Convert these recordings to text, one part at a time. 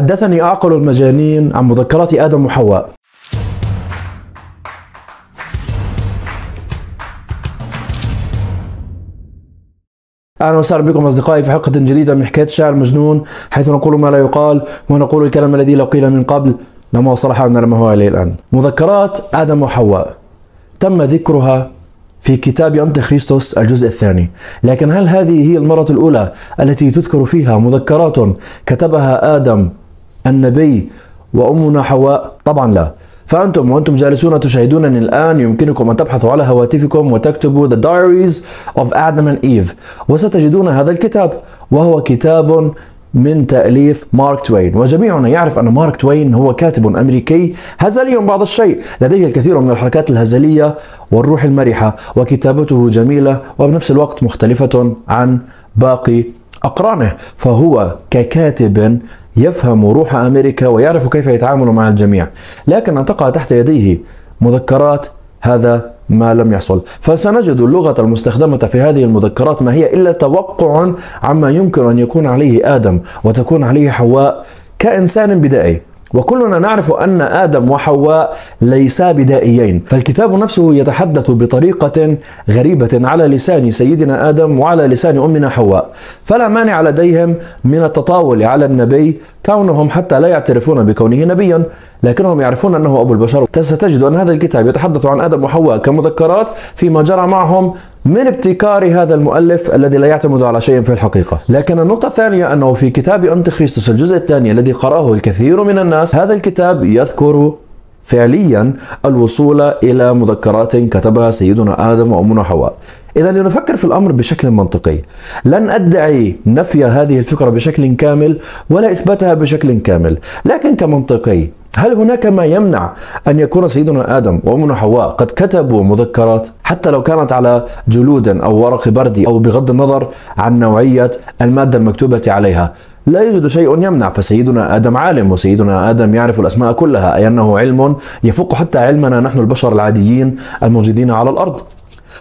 حدثني أعقل المجانين عن مذكرات آدم وحواء اهلا وسهلا بكم اصدقائي في حلقه جديده من حكايه الشاعر المجنون حيث نقول ما لا يقال ونقول الكلام الذي لو قيل من قبل لما وصل حالنا لما هو عليه الان. مذكرات ادم وحواء تم ذكرها في كتاب أنت خريستوس الجزء الثاني لكن هل هذه هي المرة الأولى التي تذكر فيها مذكرات كتبها آدم النبي وأمنا حواء طبعا لا فأنتم وأنتم جالسون تشاهدونني الآن يمكنكم أن تبحثوا على هواتفكم وتكتبوا The Diaries of Adam and Eve وستجدون هذا الكتاب وهو كتاب من تأليف مارك توين وجميعنا يعرف أن مارك توين هو كاتب أمريكي هزلي بعض الشيء لديه الكثير من الحركات الهزلية والروح المرحة وكتابته جميلة وبنفس الوقت مختلفة عن باقي أقرانه فهو ككاتب يفهم روح امريكا ويعرف كيف يتعامل مع الجميع، لكن ان تقع تحت يديه مذكرات هذا ما لم يحصل، فسنجد اللغه المستخدمه في هذه المذكرات ما هي الا توقع عما يمكن ان يكون عليه ادم وتكون عليه حواء كانسان بدائي، وكلنا نعرف أن آدم وحواء ليسا بدائيين فالكتاب نفسه يتحدث بطريقة غريبة على لسان سيدنا آدم وعلى لسان أمنا حواء فلا مانع لديهم من التطاول على النبي كونهم حتى لا يعترفون بكونه نبيا لكنهم يعرفون أنه أبو البشر ستجد أن هذا الكتاب يتحدث عن آدم وحواء كمذكرات فيما جرى معهم من ابتكار هذا المؤلف الذي لا يعتمد على شيء في الحقيقة لكن النقطة الثانية أنه في كتاب أنتخريستوس الجزء الثاني الذي قرأه الكثير من الناس هذا الكتاب يذكر فعليا الوصول إلى مذكرات كتبها سيدنا آدم وأمنا حواء إذا لنفكر في الأمر بشكل منطقي لن أدعي نفي هذه الفكرة بشكل كامل ولا إثباتها بشكل كامل لكن كمنطقي هل هناك ما يمنع أن يكون سيدنا آدم وأمنا حواء قد كتبوا مذكرات حتى لو كانت على جلود أو ورق بردي أو بغض النظر عن نوعية المادة المكتوبة عليها لا يوجد شيء يمنع فسيدنا آدم عالم وسيدنا آدم يعرف الأسماء كلها أي أنه علم يفوق حتى علمنا نحن البشر العاديين الموجودين على الأرض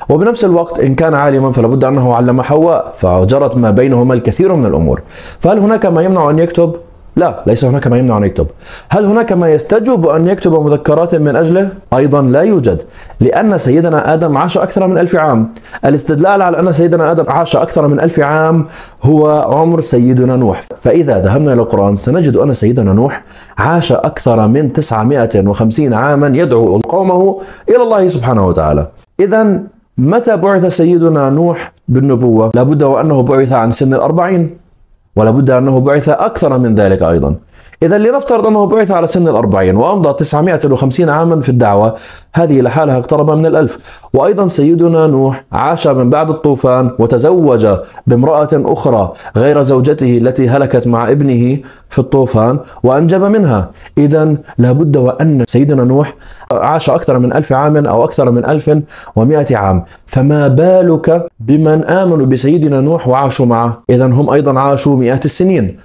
وبنفس الوقت إن كان عالما فلابد أنه علم حواء فجرت ما بينهما الكثير من الأمور فهل هناك ما يمنع أن يكتب؟ لا ليس هناك ما يمنع أن يكتب هل هناك ما يستجوب أن يكتب مذكرات من أجله؟ أيضا لا يوجد لأن سيدنا آدم عاش أكثر من ألف عام الاستدلال على أن سيدنا آدم عاش أكثر من ألف عام هو عمر سيدنا نوح فإذا ذهبنا إلى القرآن سنجد أن سيدنا نوح عاش أكثر من 950 عاما يدعو قومه إلى الله سبحانه وتعالى إذا متى بعث سيدنا نوح بالنبوة؟ لابد وأنه بعث عن سن الأربعين ولابد أنه بعث أكثر من ذلك أيضا إذا لنفترض أنه بعث على سن الأربعين وأمضى 950 عاما في الدعوة هذه لحالها اقترب من الألف وأيضا سيدنا نوح عاش من بعد الطوفان وتزوج بامرأة أخرى غير زوجته التي هلكت مع ابنه في الطوفان وأنجب منها إذا لابد وأن سيدنا نوح عاش أكثر من ألف عام أو أكثر من ألف ومائة عام فما بالك بمن آمنوا بسيدنا نوح وعاشوا معه إذا هم أيضا عاشوا مئات السنين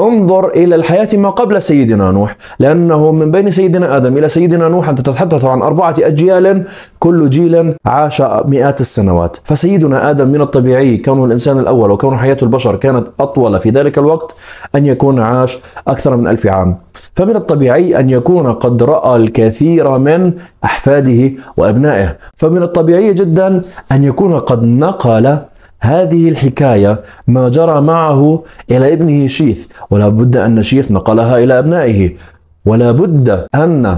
انظر إلى الحياة ما قبل سيدنا نوح لأنه من بين سيدنا آدم إلى سيدنا نوح أنت تتحدث عن أربعة أجيال كل جيل عاش مئات السنوات فسيدنا آدم من الطبيعي كونه الإنسان الأول وكون حياة البشر كانت أطول في ذلك الوقت أن يكون عاش أكثر من ألف عام فمن الطبيعي أن يكون قد رأى الكثير من أحفاده وأبنائه فمن الطبيعي جدا أن يكون قد نقل هذه الحكاية ما جرى معه إلى ابنه شيث ولا بد أن شيث نقلها إلى أبنائه ولا بد أن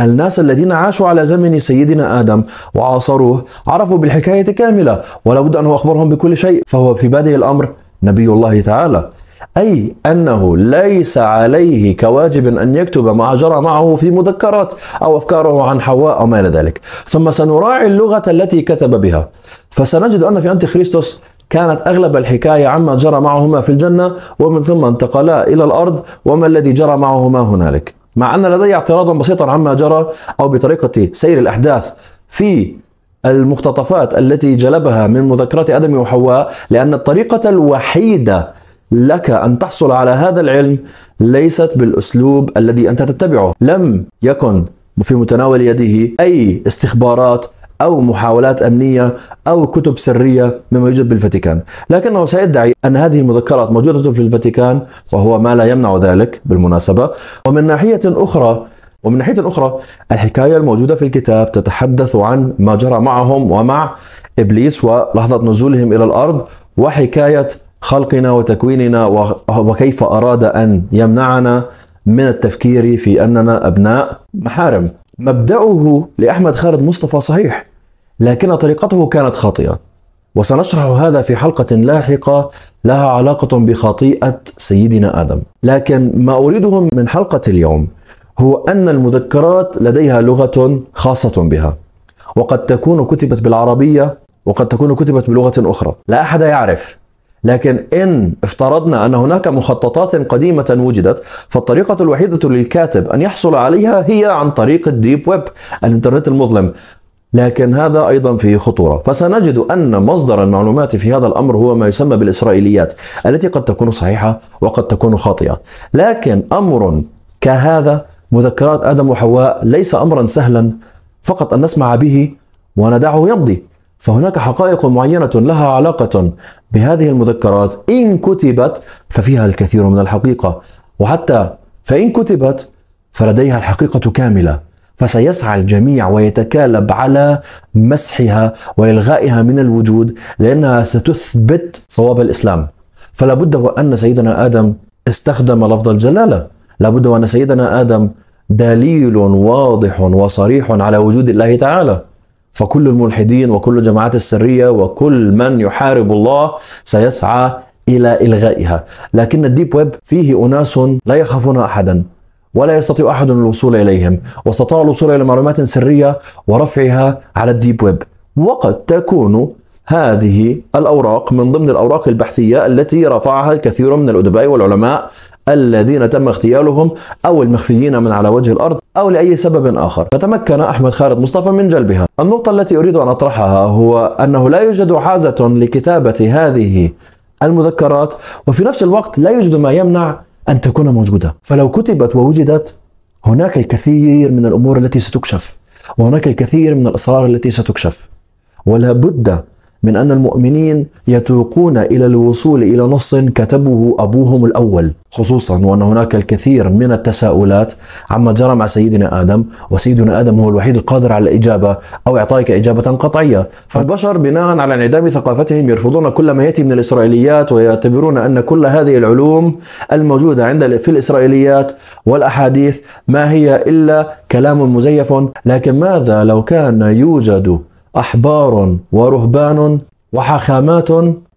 الناس الذين عاشوا على زمن سيدنا آدم وعاصروه عرفوا بالحكاية كاملة ولا بد أنه أخبرهم بكل شيء فهو في بادئ الأمر نبي الله تعالى أي أنه ليس عليه كواجب أن يكتب ما جرى معه في مذكرات أو أفكاره عن حواء أو ما إلى ذلك ثم سنراعي اللغة التي كتب بها فسنجد أن في أنتي خريستوس كانت أغلب الحكاية عما جرى معهما في الجنة ومن ثم انتقلا إلى الأرض وما الذي جرى معهما هنالك مع أن لدي اعتراضا بسيطا عما جرى أو بطريقة سير الأحداث في المقتطفات التي جلبها من مذكرات آدم وحواء لأن الطريقة الوحيدة لك أن تحصل على هذا العلم ليست بالأسلوب الذي أنت تتبعه لم يكن في متناول يده أي استخبارات أو محاولات أمنية أو كتب سرية مما يوجد بالفاتيكان لكنه سيدعي أن هذه المذكرات موجودة في الفاتيكان وهو ما لا يمنع ذلك بالمناسبة ومن ناحية أخرى ومن ناحية أخرى الحكاية الموجودة في الكتاب تتحدث عن ما جرى معهم ومع إبليس ولحظة نزولهم إلى الأرض وحكاية خلقنا وتكويننا وكيف اراد ان يمنعنا من التفكير في اننا ابناء محارم. مبدأه لاحمد خالد مصطفى صحيح، لكن طريقته كانت خاطئه. وسنشرح هذا في حلقه لاحقه لها علاقه بخطيئه سيدنا ادم. لكن ما اريده من حلقه اليوم هو ان المذكرات لديها لغه خاصه بها. وقد تكون كتبت بالعربيه وقد تكون كتبت بلغه اخرى، لا احد يعرف لكن إن افترضنا أن هناك مخططات قديمة وجدت فالطريقة الوحيدة للكاتب أن يحصل عليها هي عن طريق الديب ويب الإنترنت المظلم لكن هذا ايضا فيه خطوره، فسنجد ان مصدر المعلومات في هذا الامر هو ما يسمى بالاسرائيليات، التي قد تكون صحيحه وقد تكون خاطئه، لكن امر كهذا مذكرات ادم وحواء ليس امرا سهلا فقط ان نسمع به وندعه يمضي، فهناك حقائق معينة لها علاقة بهذه المذكرات إن كتبت ففيها الكثير من الحقيقة وحتى فإن كتبت فلديها الحقيقة كاملة فسيسعى الجميع ويتكالب على مسحها وإلغائها من الوجود لأنها ستثبت صواب الإسلام فلا بد وأن سيدنا آدم استخدم لفظ الجلالة لا بد وأن سيدنا آدم دليل واضح وصريح على وجود الله تعالى فكل الملحدين وكل الجماعات السريه وكل من يحارب الله سيسعى الى الغائها، لكن الديب ويب فيه اناس لا يخافون احدا ولا يستطيع احد الوصول اليهم، واستطاعوا الوصول الى معلومات سريه ورفعها على الديب ويب، وقد تكون هذه الأوراق من ضمن الأوراق البحثية التي رفعها الكثير من الأدباء والعلماء الذين تم اغتيالهم أو المخفيين من على وجه الأرض أو لأي سبب آخر فتمكن أحمد خالد مصطفى من جلبها النقطة التي أريد أن أطرحها هو أنه لا يوجد حازة لكتابة هذه المذكرات وفي نفس الوقت لا يوجد ما يمنع أن تكون موجودة فلو كتبت ووجدت هناك الكثير من الأمور التي ستكشف وهناك الكثير من الأسرار التي ستكشف ولا بد من أن المؤمنين يتوقون إلى الوصول إلى نص كتبه أبوهم الأول خصوصا وأن هناك الكثير من التساؤلات عما جرى مع سيدنا آدم وسيدنا آدم هو الوحيد القادر على الإجابة أو إعطائك إجابة قطعية فالبشر بناء على انعدام ثقافتهم يرفضون كل ما يأتي من الإسرائيليات ويعتبرون أن كل هذه العلوم الموجودة عند في الإسرائيليات والأحاديث ما هي إلا كلام مزيف لكن ماذا لو كان يوجد أحبار ورهبان وحاخامات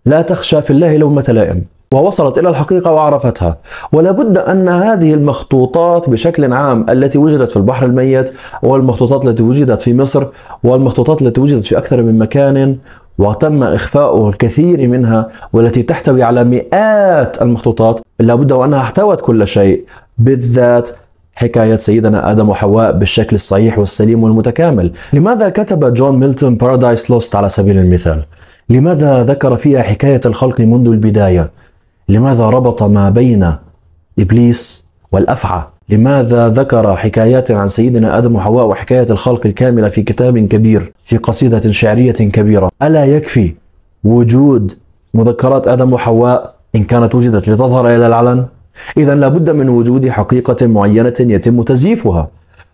لا تخشى في الله لومة لائم ووصلت إلى الحقيقة وعرفتها ولا بد أن هذه المخطوطات بشكل عام التي وجدت في البحر الميت والمخطوطات التي وجدت في مصر والمخطوطات التي وجدت في أكثر من مكان وتم إخفاء الكثير منها والتي تحتوي على مئات المخطوطات لابد وأنها احتوت كل شيء بالذات حكاية سيدنا آدم وحواء بالشكل الصحيح والسليم والمتكامل لماذا كتب جون ميلتون بارادايس لوست على سبيل المثال؟ لماذا ذكر فيها حكاية الخلق منذ البداية؟ لماذا ربط ما بين إبليس والأفعى؟ لماذا ذكر حكايات عن سيدنا آدم وحواء وحكاية الخلق الكاملة في كتاب كبير في قصيدة شعرية كبيرة؟ ألا يكفي وجود مذكرات آدم وحواء إن كانت وجدت لتظهر إلى العلن؟ إذا لابد من وجود حقيقة معينة يتم تزييفها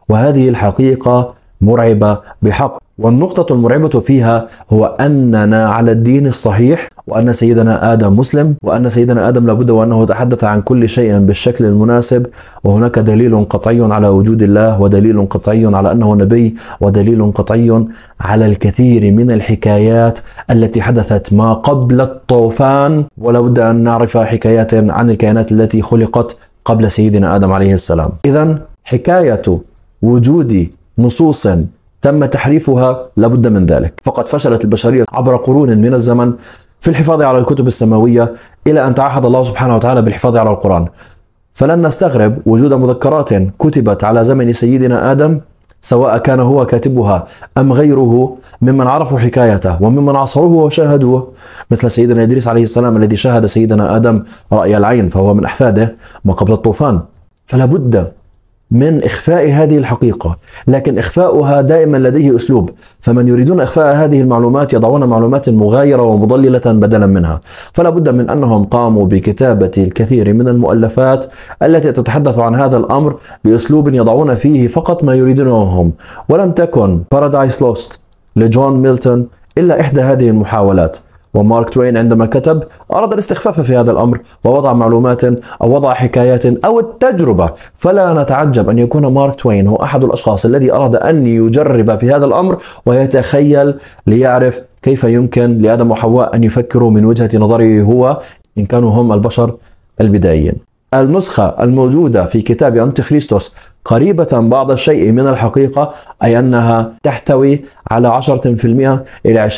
وهذه الحقيقة مرعبة بحق والنقطة المرعبة فيها هو أننا على الدين الصحيح وأن سيدنا آدم مسلم وأن سيدنا آدم لابد وأنه تحدث عن كل شيء بالشكل المناسب وهناك دليل قطعي على وجود الله ودليل قطعي على أنه نبي ودليل قطعي على الكثير من الحكايات التي حدثت ما قبل الطوفان ولابد أن نعرف حكايات عن الكائنات التي خلقت قبل سيدنا آدم عليه السلام إذا حكاية وجود نصوص تم تحريفها لابد من ذلك فقد فشلت البشرية عبر قرون من الزمن في الحفاظ على الكتب السماوية إلى أن تعهد الله سبحانه وتعالى بالحفاظ على القرآن فلن نستغرب وجود مذكرات كتبت على زمن سيدنا آدم سواء كان هو كاتبها أم غيره ممن عرفوا حكايته وممن عصروه وشاهدوه مثل سيدنا إدريس عليه السلام الذي شاهد سيدنا آدم رأي العين فهو من أحفاده ما قبل الطوفان فلا بد من إخفاء هذه الحقيقة لكن إخفاؤها دائما لديه أسلوب فمن يريدون إخفاء هذه المعلومات يضعون معلومات مغايرة ومضللة بدلا منها فلا بد من أنهم قاموا بكتابة الكثير من المؤلفات التي تتحدث عن هذا الأمر بأسلوب يضعون فيه فقط ما يريدونه ولم تكن بارادايس لوست لجون ميلتون إلا إحدى هذه المحاولات ومارك توين عندما كتب أراد الاستخفاف في هذا الأمر ووضع معلومات أو وضع حكايات أو التجربة فلا نتعجب أن يكون مارك توين هو أحد الأشخاص الذي أراد أن يجرب في هذا الأمر ويتخيل ليعرف كيف يمكن لآدم وحواء أن يفكروا من وجهة نظره هو إن كانوا هم البشر البدائيين النسخة الموجودة في كتاب أنتيخريستوس قريبة بعض الشيء من الحقيقة أي أنها تحتوي على 10% إلى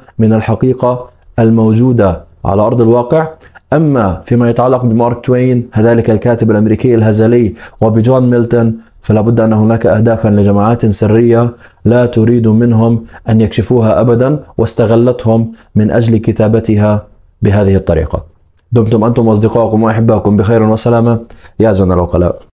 20% من الحقيقة الموجودة على أرض الواقع أما فيما يتعلق بمارك توين هذلك الكاتب الأمريكي الهزلي وبجون ميلتون فلا بد أن هناك أهدافا لجماعات سرية لا تريد منهم أن يكشفوها أبدا واستغلتهم من أجل كتابتها بهذه الطريقة دمتم أنتم وأصدقائكم وأحبائكم بخير وسلامة يا جنرال العقلاء